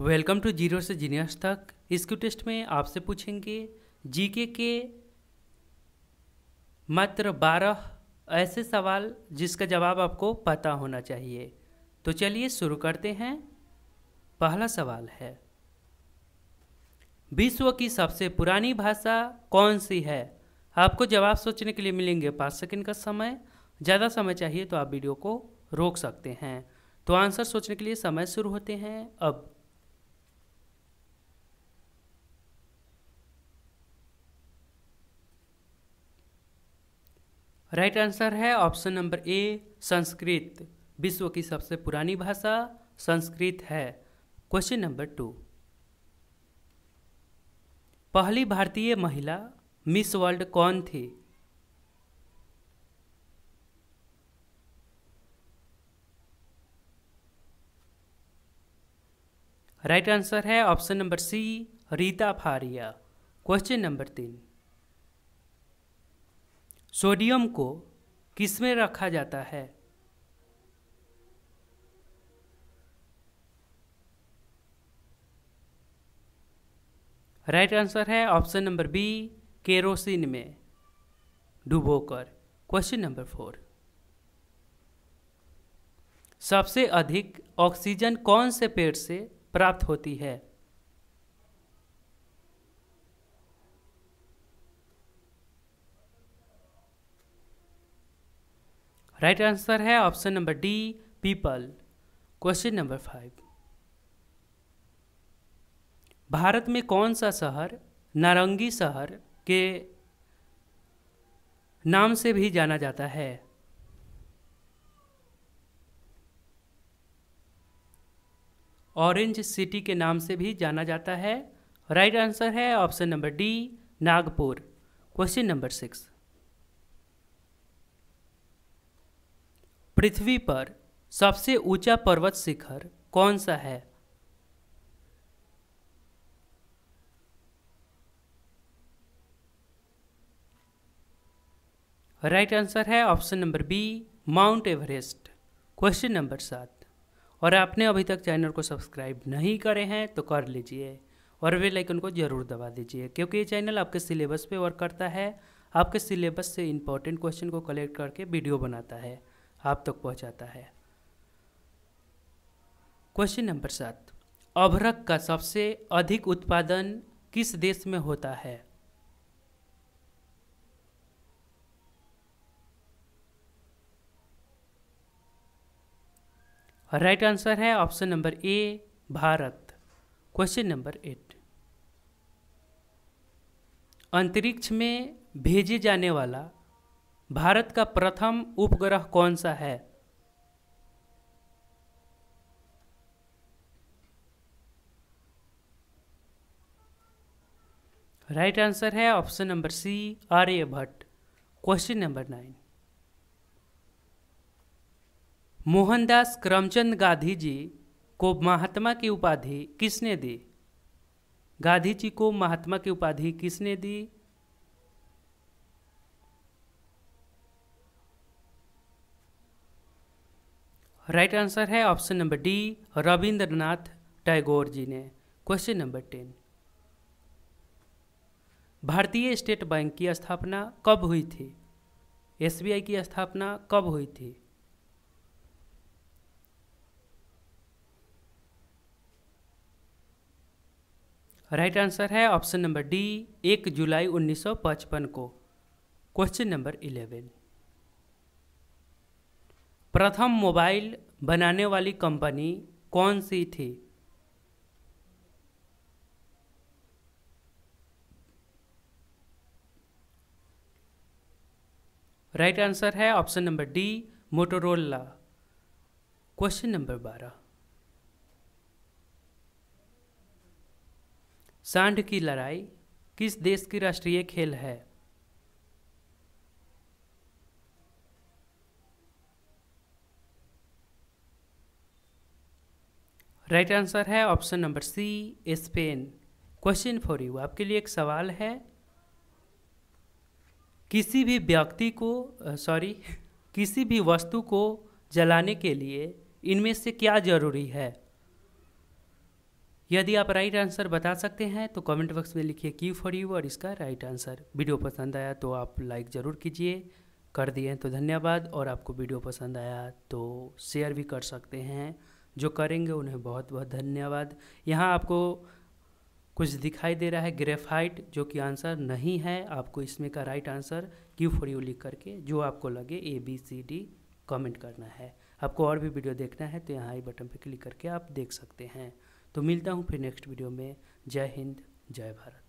welcome to zero से genius तक इसके टेस्ट में आपसे पूछेंगे जीके के मात्र बारह ऐसे सवाल जिसका जवाब आपको पता होना चाहिए तो चलिए शुरू करते हैं पहला सवाल है विश्व की सबसे पुरानी भाषा कौन सी है आपको जवाब सोचने के लिए मिलेंगे पाँच सेकंड का समय ज़्यादा समय चाहिए तो आप वीडियो को रोक सकते हैं तो आंसर सोचने के लिए समय शुरू होते हैं अब राइट आंसर है ऑप्शन नंबर ए संस्कृत विश्व की सबसे पुरानी भाषा संस्कृत है क्वेश्चन नंबर टू पहली भारतीय महिला मिस वर्ल्ड कौन थी राइट आंसर है option number C Reita Faria question number तीन सोडियम को किस में रखा जाता है राइट right आंसर है ऑप्शन नंबर बी केरोसिन में डुबोकर क्वेश्चन नंबर फोर सबसे अधिक ऑक्सीजन कौन से पेड़ से प्राप्त होती है राइट right आंसर है ऑप्शन नंबर डी पीपल क्वेश्चन नंबर फाइव भारत में कौन सा शहर नारंगी शहर के नाम से भी जाना जाता है ऑरेंज सिटी के नाम से भी जाना जाता है राइट right आंसर है option number D Nagpur question number six पृथ्वी पर सबसे ऊंचा पर्वत शिखर कौन सा है राइट right आंसर है option number B Mount Everest question number सात और आपने अभी तक चैनल को सब्सक्राइब नहीं करे हैं तो कर लीजिए और वे लाइकन को ज़रूर दबा दीजिए क्योंकि ये चैनल आपके सिलेबस पे वर्क करता है आपके सिलेबस से इंपॉर्टेंट क्वेश्चन को कलेक्ट करके वीडियो बनाता है आप तक पहुंचाता है क्वेश्चन नंबर सात अभ्रक का सबसे अधिक उत्पादन किस देश में होता है राइट right आंसर है option number A Bharat question number eight अंतरिक्ष में भेजे जाने वाला भारत का प्रथम उपग्रह कौन सा है राइट right आंसर है option number C Aryabhata question number nine Mohandas Karamchand Gandhi ji को महात्मा की उपाधि किसने दी गांधी जी को महात्मा की उपाधि किसने दी राइट आंसर है option number D Rabindranath Tagore ji ने question number ten Bharatiya State Bank की स्थापना कब हुई थी एसबीआई की स्थापना कब हुई थी राइट right आंसर है ऑप्शन नंबर डी एक जुलाई 1955 को क्वेश्चन नंबर इलेवन प्रथम मोबाइल बनाने वाली कंपनी कौन सी थी राइट right आंसर है option number D Motorola question number बारह सांड की लड़ाई किस देश की राष्ट्रीय खेल है राइट right आंसर है option number C Spain question for you आपके लिए एक सवाल है किसी भी व्यक्ति को सॉरी किसी भी वस्तु को जलाने के लिए इनमें से क्या जरूरी है यदि आप राइट आंसर बता सकते हैं तो कमेंट बॉक्स में लिखिए क्यू फॉर यू और इसका राइट आंसर वीडियो पसंद आया तो आप लाइक ज़रूर कीजिए कर दिए तो धन्यवाद और आपको वीडियो पसंद आया तो शेयर भी कर सकते हैं जो करेंगे उन्हें बहुत बहुत धन्यवाद यहाँ आपको कुछ दिखाई दे रहा है ग्रेफाइट जो कि आंसर नहीं है आपको इसमें का right answer Q for you लिख करके जो आपको लगे A B C D comment करना है आपको और भी वीडियो देखना है तो यहाँ आई बटन पर क्लिक करके आप देख सकते हैं तो मिलता हूँ फिर नेक्स्ट वीडियो में जय हिंद जय भारत